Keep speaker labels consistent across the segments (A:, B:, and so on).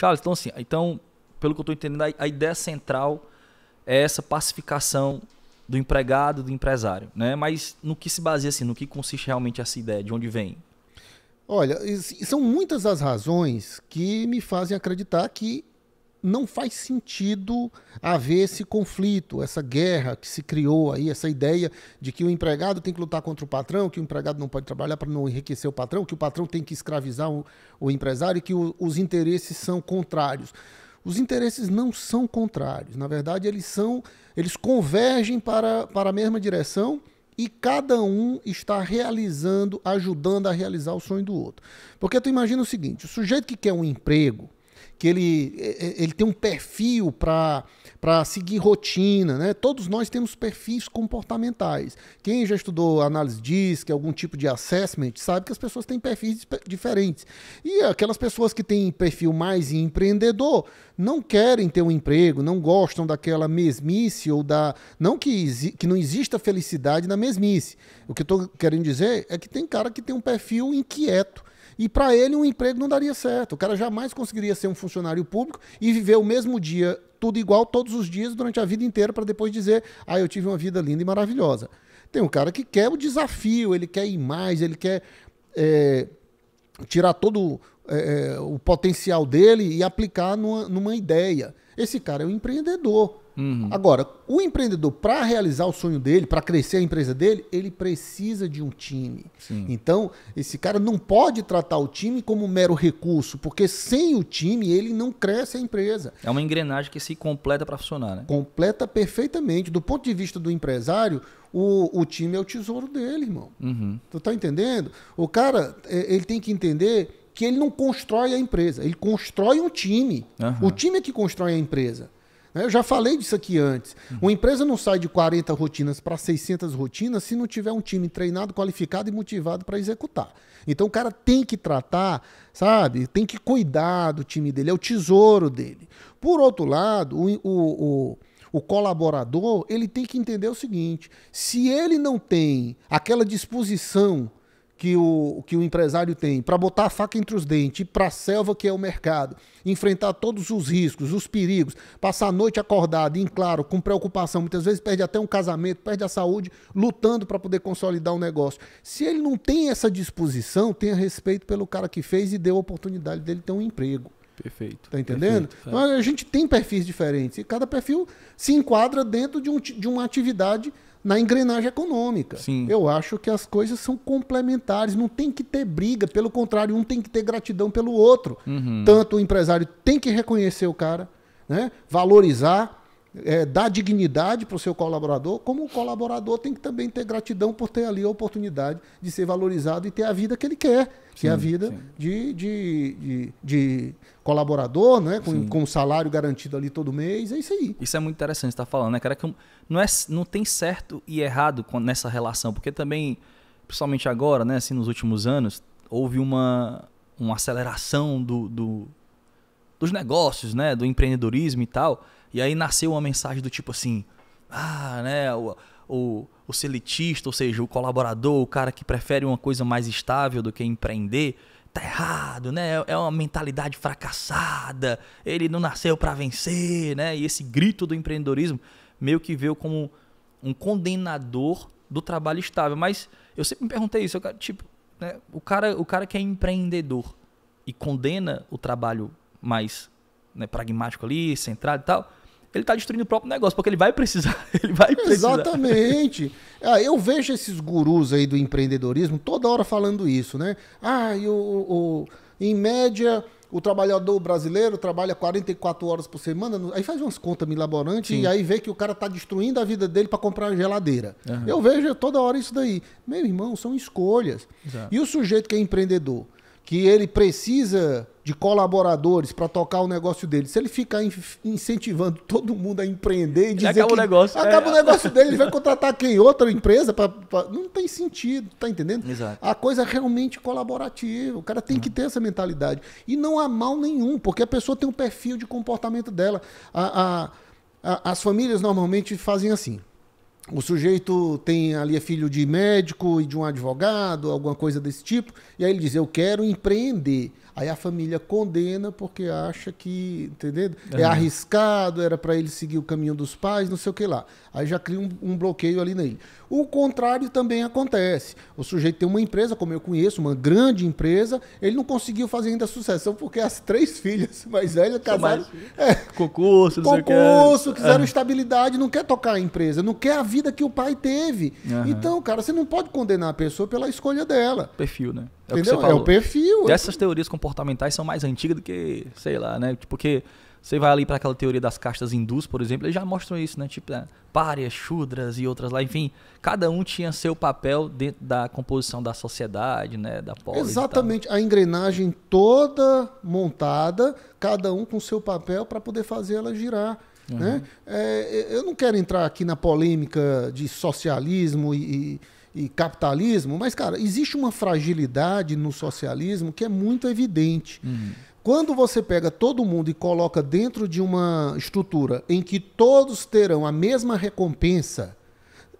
A: Charles, então assim, então, pelo que eu estou entendendo, a, a ideia central é essa pacificação do empregado, do empresário, né? Mas no que se baseia assim, no que consiste realmente essa ideia, de onde vem?
B: Olha, são muitas as razões que me fazem acreditar que não faz sentido haver esse conflito, essa guerra que se criou aí, essa ideia de que o empregado tem que lutar contra o patrão, que o empregado não pode trabalhar para não enriquecer o patrão, que o patrão tem que escravizar o, o empresário e que o, os interesses são contrários. Os interesses não são contrários, na verdade eles são, eles convergem para, para a mesma direção e cada um está realizando, ajudando a realizar o sonho do outro. Porque tu imagina o seguinte, o sujeito que quer um emprego, que ele, é, é, ele tem um perfil para seguir rotina, né? Todos nós temos perfis comportamentais. Quem já estudou análise DISC, algum tipo de assessment, sabe que as pessoas têm perfis diferentes. E aquelas pessoas que têm perfil mais empreendedor não querem ter um emprego, não gostam daquela mesmice ou da. Não que, que não exista felicidade na mesmice. O que eu estou querendo dizer é que tem cara que tem um perfil inquieto e para ele, um emprego não daria certo. O cara jamais conseguiria ser um funcionário público e viver o mesmo dia, tudo igual, todos os dias, durante a vida inteira, para depois dizer: ah, eu tive uma vida linda e maravilhosa. Tem um cara que quer o desafio, ele quer ir mais, ele quer é, tirar todo é, é o potencial dele e aplicar numa, numa ideia. Esse cara é um empreendedor. Uhum. Agora, o empreendedor, para realizar o sonho dele, para crescer a empresa dele, ele precisa de um time. Sim. Então, esse cara não pode tratar o time como um mero recurso, porque sem o time ele não cresce a empresa.
A: É uma engrenagem que se completa para funcionar, né?
B: Completa perfeitamente. Do ponto de vista do empresário, o, o time é o tesouro dele, irmão. Uhum. Tu tá entendendo? O cara, é, ele tem que entender que ele não constrói a empresa, ele constrói um time. Uhum. O time é que constrói a empresa. Né? Eu já falei disso aqui antes. Uhum. Uma empresa não sai de 40 rotinas para 600 rotinas se não tiver um time treinado, qualificado e motivado para executar. Então o cara tem que tratar, sabe? Tem que cuidar do time dele, é o tesouro dele. Por outro lado, o, o, o o colaborador ele tem que entender o seguinte: se ele não tem aquela disposição que o, que o empresário tem para botar a faca entre os dentes, para a selva que é o mercado, enfrentar todos os riscos, os perigos, passar a noite acordado, em claro, com preocupação, muitas vezes perde até um casamento, perde a saúde, lutando para poder consolidar o um negócio. Se ele não tem essa disposição, tenha respeito pelo cara que fez e deu a oportunidade dele ter um emprego. Perfeito. Tá entendendo? Perfeito, é. então, a gente tem perfis diferentes e cada perfil se enquadra dentro de, um, de uma atividade diferente na engrenagem econômica. Sim. Eu acho que as coisas são complementares, não tem que ter briga, pelo contrário, um tem que ter gratidão pelo outro. Uhum. Tanto o empresário tem que reconhecer o cara, né? valorizar, é, dar dignidade para o seu colaborador, como o colaborador tem que também ter gratidão por ter ali a oportunidade de ser valorizado e ter a vida que ele quer, que é a vida de, de, de, de, colaborador,
A: né? com, com um salário garantido ali todo mês, é isso aí. Isso é muito interessante, você está falando, né, cara? Que não, é, não tem certo e errado nessa relação, porque também, principalmente agora, né, assim, nos últimos anos, houve uma, uma aceleração do, do, dos negócios, né, do empreendedorismo e tal. E aí nasceu uma mensagem do tipo assim: ah, né, o, o, o seletista, ou seja, o colaborador, o cara que prefere uma coisa mais estável do que empreender, tá errado, né? É, é uma mentalidade fracassada, ele não nasceu para vencer, né? E esse grito do empreendedorismo meio que veio como um condenador do trabalho estável. Mas eu sempre me perguntei isso, eu, tipo, né? o, cara, o cara que é empreendedor e condena o trabalho mais né, pragmático ali, centrado e tal, ele está destruindo o próprio negócio, porque ele vai precisar. Ele vai precisar. Exatamente.
B: Ah, eu vejo esses gurus aí do empreendedorismo toda hora falando isso, né? Ah, e o, o, em média, o trabalhador brasileiro trabalha 44 horas por semana, aí faz umas contas milaborantes Sim. e aí vê que o cara está destruindo a vida dele para comprar uma geladeira. Uhum. Eu vejo toda hora isso daí. Meu irmão, são escolhas. Exato. E o sujeito que é empreendedor? que ele precisa de colaboradores para tocar o negócio dele. Se ele ficar in incentivando todo mundo a empreender e dizer acaba que o negócio, é. acaba é. o negócio dele, ele vai contratar quem outra empresa pra... não tem sentido, tá entendendo? Exato. A coisa é realmente colaborativa. O cara tem hum. que ter essa mentalidade e não há mal nenhum, porque a pessoa tem um perfil de comportamento dela. A, a, a, as famílias normalmente fazem assim. O sujeito tem ali é filho de médico e de um advogado, alguma coisa desse tipo, e aí ele diz: Eu quero empreender. Aí a família condena porque acha que, entendeu? É arriscado, era para ele seguir o caminho dos pais, não sei o que lá. Aí já cria um, um, bloqueio ali nele. O contrário também acontece. O sujeito tem uma empresa, como eu conheço, uma grande empresa, ele não conseguiu fazer ainda sucessão porque as três filhas mais velhas casaram. Mais... É, concurso, não concurso, sei Concurso, quiseram é. estabilidade, não quer tocar a empresa, não quer a vida vida que o pai teve. Uhum. Então, cara, você não pode condenar a pessoa pela escolha dela.
A: Perfil, né? É Entendeu? O é o perfil. É Essas teorias comportamentais são mais antigas do que, sei lá, né? Tipo, porque você vai ali para aquela teoria das castas hindus, por exemplo, eles já mostram isso, né? Tipo, né? párias, chudras e outras lá. Enfim, cada um tinha seu papel dentro da composição da sociedade, né? Da polis Exatamente.
B: A engrenagem toda montada, cada um com seu papel para poder fazer ela girar. Né? Uhum. Né? É, eu não quero entrar aqui na polêmica de socialismo e, e, e capitalismo, mas, cara, existe uma fragilidade no socialismo que é muito evidente. Uhum. Quando você pega todo mundo e coloca dentro de uma estrutura em que todos terão a mesma recompensa,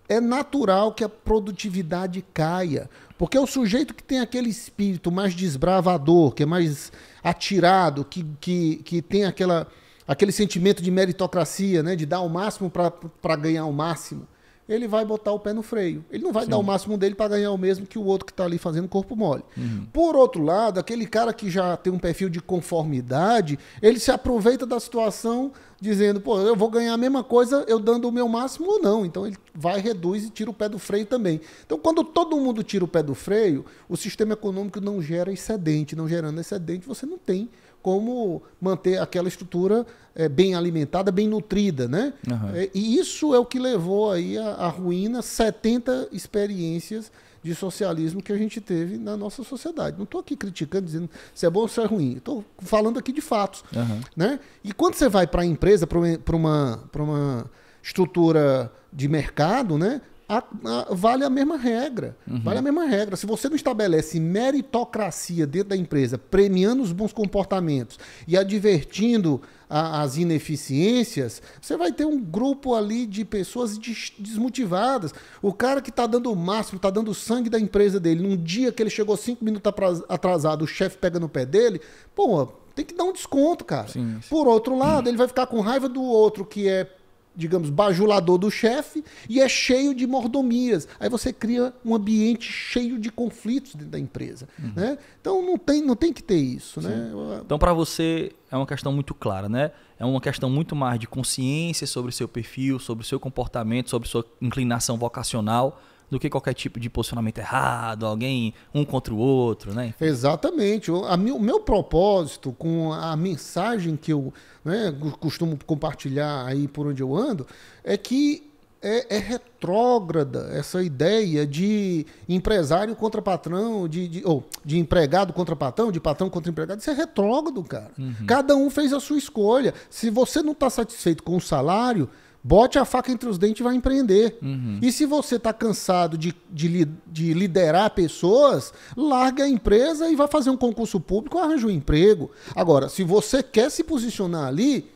B: é natural que a produtividade caia. Porque o sujeito que tem aquele espírito mais desbravador, que é mais atirado, que, que, que tem aquela aquele sentimento de meritocracia, né? De dar o máximo para ganhar o máximo. Ele vai botar o pé no freio. Ele não vai Sim. dar o máximo dele para ganhar o mesmo que o outro que está ali fazendo corpo mole. Uhum. Por outro lado, aquele cara que já tem um perfil de conformidade, ele se aproveita da situação dizendo, pô, eu vou ganhar a mesma coisa eu dando o meu máximo ou não. Então ele vai, reduz e tira o pé do freio também. Então, quando todo mundo tira o pé do freio, o sistema econômico não gera excedente. Não gerando excedente, você não tem como manter aquela estrutura é, bem alimentada, bem nutrida, né? Uhum. É, e isso é o que levou aí à, ruína 70 experiências de socialismo que a gente teve na nossa sociedade. Não estou aqui criticando, dizendo se é bom ou se é ruim. Estou falando aqui de fatos. Uhum. Né? E quando você vai para a empresa, para uma, uma estrutura de mercado, né? a, a, vale a mesma regra. Uhum. Vale a mesma regra. Se você não estabelece meritocracia dentro da empresa, premiando os bons comportamentos e advertindo a, as ineficiências, você vai ter um grupo ali de pessoas des, desmotivadas. O cara que está dando o máximo, está dando o sangue da empresa dele, num dia que ele chegou cinco minutos atrasado, o chefe pega no pé dele, pô, tem que dar um desconto, cara. Sim, sim. Por outro lado, hum. ele vai ficar com raiva do outro que é digamos, bajulador do chefe e é cheio de mordomias. Aí você cria um ambiente cheio de conflitos dentro da empresa. Uhum. Né? Então não tem, não tem que ter isso.
A: Né? Então, para você, é uma questão muito clara, né? É uma questão muito mais de consciência sobre seu perfil, sobre seu comportamento, sobre sua inclinação vocacional do que qualquer tipo de posicionamento errado, alguém um contra o outro, né?
B: Exatamente. O meu, propósito com a mensagem que eu né, costumo compartilhar aí por onde eu ando é que é, é, retrógrada essa ideia de empresário contra patrão, de, de, ou de empregado contra patrão, de patrão contra empregado. Isso é retrógrado, cara. Uhum. Cada um fez a sua escolha. Se você não está satisfeito com o salário, Bote a faca entre os dentes e vai empreender. Uhum. E se você está cansado de, de, de, liderar pessoas, larga a empresa e vai fazer um concurso público, arranja um emprego. Agora, se você quer se posicionar ali,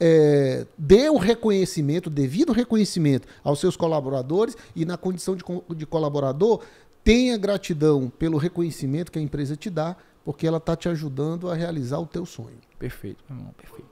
B: é, dê o reconhecimento, o devido reconhecimento aos seus colaboradores e na condição de, de colaborador, tenha gratidão pelo reconhecimento que a empresa te dá, porque ela está te ajudando a realizar o teu sonho.
A: Perfeito, meu irmão, perfeito.